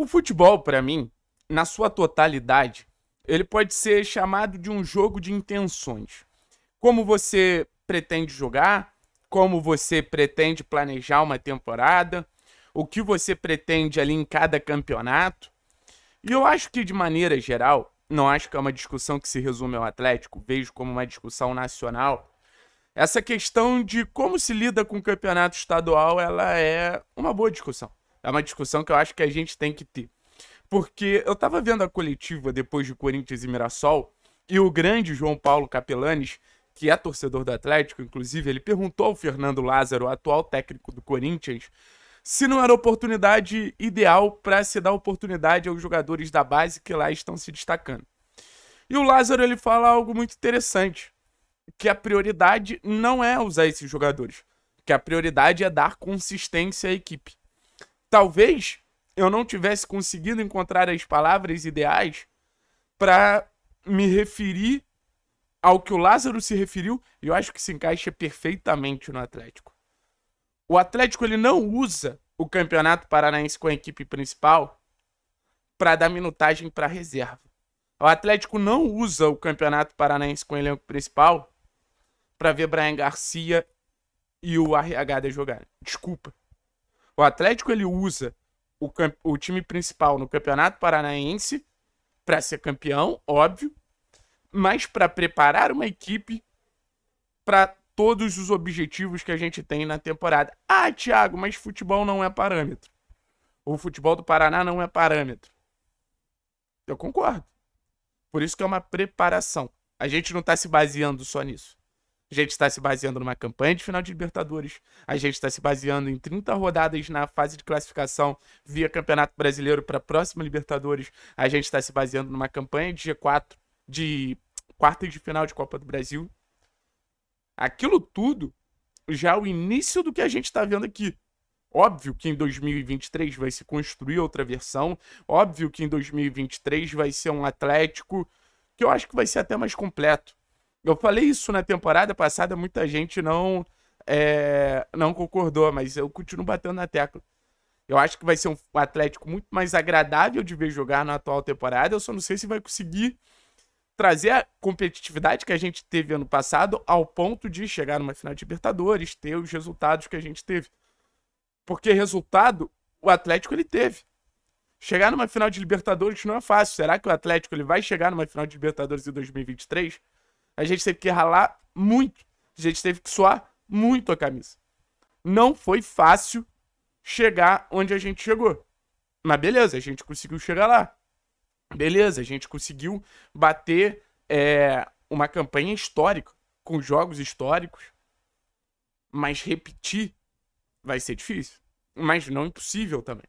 O futebol, para mim, na sua totalidade, ele pode ser chamado de um jogo de intenções. Como você pretende jogar, como você pretende planejar uma temporada, o que você pretende ali em cada campeonato. E eu acho que, de maneira geral, não acho que é uma discussão que se resume ao Atlético, vejo como uma discussão nacional. Essa questão de como se lida com o campeonato estadual, ela é uma boa discussão. É uma discussão que eu acho que a gente tem que ter. Porque eu tava vendo a coletiva depois de Corinthians e Mirassol, e o grande João Paulo Capelanes, que é torcedor do Atlético, inclusive, ele perguntou ao Fernando Lázaro, atual técnico do Corinthians, se não era oportunidade ideal para se dar oportunidade aos jogadores da base que lá estão se destacando. E o Lázaro ele fala algo muito interessante, que a prioridade não é usar esses jogadores, que a prioridade é dar consistência à equipe talvez eu não tivesse conseguido encontrar as palavras ideais para me referir ao que o Lázaro se referiu, e eu acho que se encaixa perfeitamente no Atlético. O Atlético ele não usa o Campeonato Paranaense com a equipe principal para dar minutagem para reserva. O Atlético não usa o Campeonato Paranaense com o elenco principal para ver Brian Garcia e o RH jogarem. Desculpa. O Atlético ele usa o, o time principal no Campeonato Paranaense para ser campeão, óbvio, mas para preparar uma equipe para todos os objetivos que a gente tem na temporada. Ah, Thiago, mas futebol não é parâmetro. O futebol do Paraná não é parâmetro. Eu concordo. Por isso que é uma preparação. A gente não está se baseando só nisso. A gente está se baseando numa campanha de final de Libertadores. A gente está se baseando em 30 rodadas na fase de classificação via Campeonato Brasileiro para a próxima Libertadores. A gente está se baseando numa campanha de G4, de quartas de final de Copa do Brasil. Aquilo tudo já é o início do que a gente está vendo aqui. Óbvio que em 2023 vai se construir outra versão. Óbvio que em 2023 vai ser um Atlético que eu acho que vai ser até mais completo. Eu falei isso na temporada passada, muita gente não é, não concordou, mas eu continuo batendo na tecla. Eu acho que vai ser um Atlético muito mais agradável de ver jogar na atual temporada. Eu só não sei se vai conseguir trazer a competitividade que a gente teve ano passado ao ponto de chegar numa final de Libertadores, ter os resultados que a gente teve. Porque resultado o Atlético ele teve. Chegar numa final de Libertadores não é fácil. Será que o Atlético ele vai chegar numa final de Libertadores em 2023? A gente teve que ralar muito. A gente teve que suar muito a camisa. Não foi fácil chegar onde a gente chegou. Mas beleza, a gente conseguiu chegar lá. Beleza, a gente conseguiu bater é, uma campanha histórica, com jogos históricos. Mas repetir vai ser difícil. Mas não impossível também.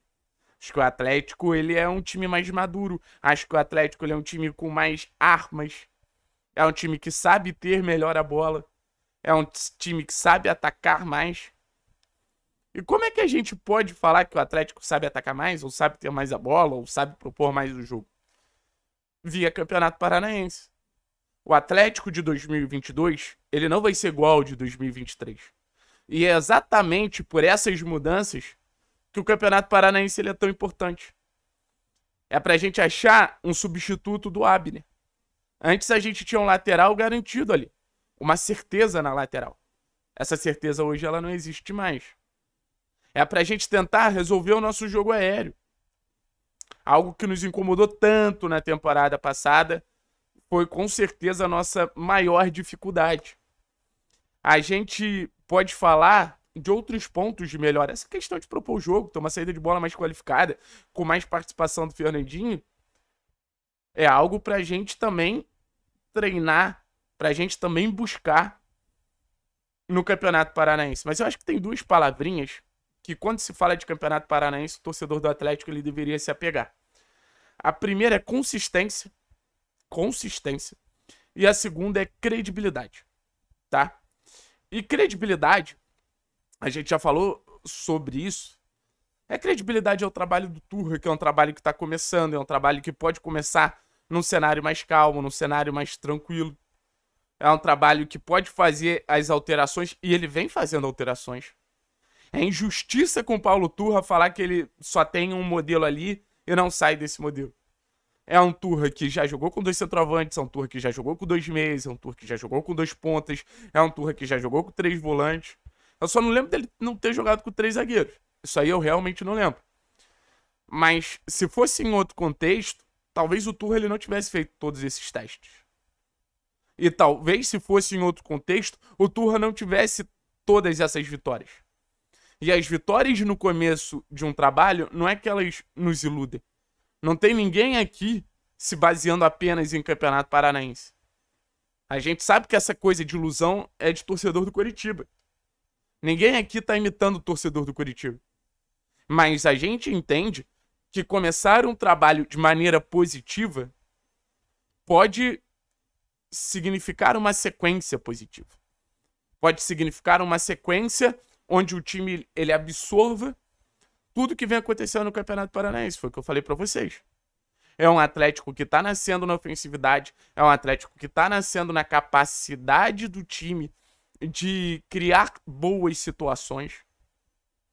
Acho que o Atlético ele é um time mais maduro. Acho que o Atlético ele é um time com mais armas. É um time que sabe ter melhor a bola. É um time que sabe atacar mais. E como é que a gente pode falar que o Atlético sabe atacar mais, ou sabe ter mais a bola, ou sabe propor mais o jogo? Via Campeonato Paranaense. O Atlético de 2022, ele não vai ser igual ao de 2023. E é exatamente por essas mudanças que o Campeonato Paranaense ele é tão importante. É pra gente achar um substituto do Abner. Antes a gente tinha um lateral garantido ali. Uma certeza na lateral. Essa certeza hoje ela não existe mais. É pra gente tentar resolver o nosso jogo aéreo. Algo que nos incomodou tanto na temporada passada foi com certeza a nossa maior dificuldade. A gente pode falar de outros pontos de melhora. Essa questão de propor o jogo, ter uma saída de bola mais qualificada, com mais participação do Fernandinho, é algo para a gente também treinar, pra gente também buscar no Campeonato Paranaense. Mas eu acho que tem duas palavrinhas que quando se fala de Campeonato Paranaense, o torcedor do Atlético ele deveria se apegar. A primeira é consistência, consistência, e a segunda é credibilidade, tá? E credibilidade, a gente já falou sobre isso. É credibilidade é o trabalho do Turra, que é um trabalho que está começando, é um trabalho que pode começar num cenário mais calmo, num cenário mais tranquilo. É um trabalho que pode fazer as alterações e ele vem fazendo alterações. É injustiça com o Paulo Turra falar que ele só tem um modelo ali e não sai desse modelo. É um Turra que já jogou com dois centroavantes, é um Turra que já jogou com dois meias, é um Turra que já jogou com dois pontas, é um Turra que já jogou com três volantes. Eu só não lembro dele não ter jogado com três zagueiros. Isso aí eu realmente não lembro. Mas se fosse em outro contexto, Talvez o Turra ele não tivesse feito todos esses testes. E talvez, se fosse em outro contexto, o Turra não tivesse todas essas vitórias. E as vitórias no começo de um trabalho não é que elas nos iludem. Não tem ninguém aqui se baseando apenas em Campeonato Paranaense. A gente sabe que essa coisa de ilusão é de torcedor do Curitiba. Ninguém aqui tá imitando o torcedor do Curitiba. Mas a gente entende que começar um trabalho de maneira positiva pode significar uma sequência positiva. Pode significar uma sequência onde o time ele absorva tudo que vem acontecendo no Campeonato Paranaense, foi o que eu falei para vocês. É um Atlético que está nascendo na ofensividade, é um Atlético que está nascendo na capacidade do time de criar boas situações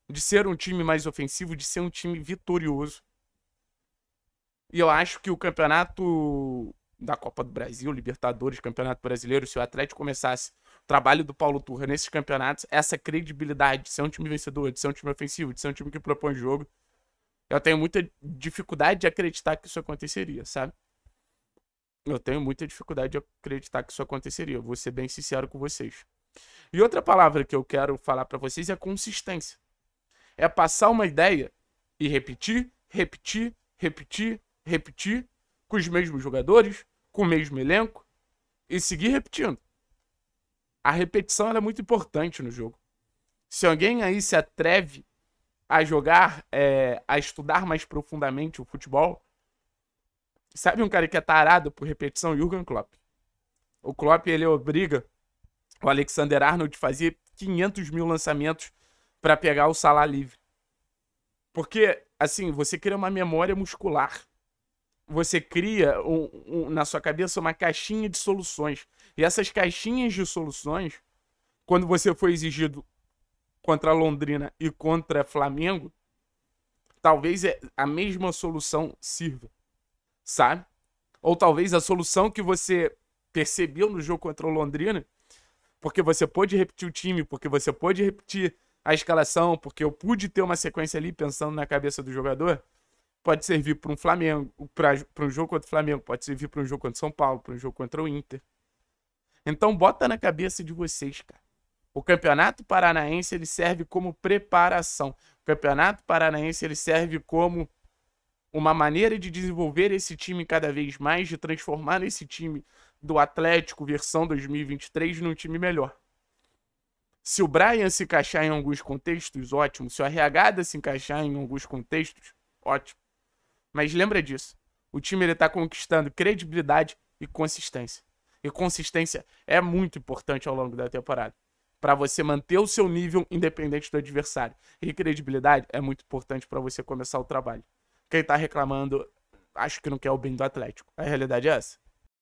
de ser um time mais ofensivo, de ser um time vitorioso. E eu acho que o campeonato da Copa do Brasil, Libertadores, Campeonato Brasileiro, se o Atlético começasse o trabalho do Paulo Turra nesses campeonatos, essa credibilidade de ser um time vencedor, de ser um time ofensivo, de ser um time que propõe jogo, eu tenho muita dificuldade de acreditar que isso aconteceria, sabe? Eu tenho muita dificuldade de acreditar que isso aconteceria. vou ser bem sincero com vocês. E outra palavra que eu quero falar para vocês é consistência é passar uma ideia e repetir, repetir, repetir, repetir, com os mesmos jogadores, com o mesmo elenco, e seguir repetindo. A repetição é muito importante no jogo. Se alguém aí se atreve a jogar, é, a estudar mais profundamente o futebol, sabe um cara que é tarado por repetição? Jurgen Klopp. O Klopp, ele obriga o Alexander Arnold a fazer 500 mil lançamentos para pegar o salário livre. Porque, assim, você cria uma memória muscular. Você cria um, um, na sua cabeça uma caixinha de soluções. E essas caixinhas de soluções, quando você foi exigido contra Londrina e contra Flamengo, talvez é, a mesma solução sirva, sabe? Ou talvez a solução que você percebeu no jogo contra o Londrina, porque você pode repetir o time, porque você pode repetir a escalação, porque eu pude ter uma sequência ali pensando na cabeça do jogador, pode servir para um Flamengo, para um jogo contra o Flamengo, pode servir para um jogo contra o São Paulo, para um jogo contra o Inter. Então bota na cabeça de vocês, cara. O Campeonato Paranaense ele serve como preparação. O Campeonato Paranaense ele serve como uma maneira de desenvolver esse time cada vez mais, de transformar esse time do Atlético versão 2023 num time melhor. Se o Brian se encaixar em alguns contextos, ótimo. Se o Arreagada se encaixar em alguns contextos, ótimo. Mas lembra disso. O time ele tá conquistando credibilidade e consistência. E consistência é muito importante ao longo da temporada. Para você manter o seu nível independente do adversário. E credibilidade é muito importante para você começar o trabalho. Quem está reclamando, acho que não quer o bem do Atlético. A realidade é essa.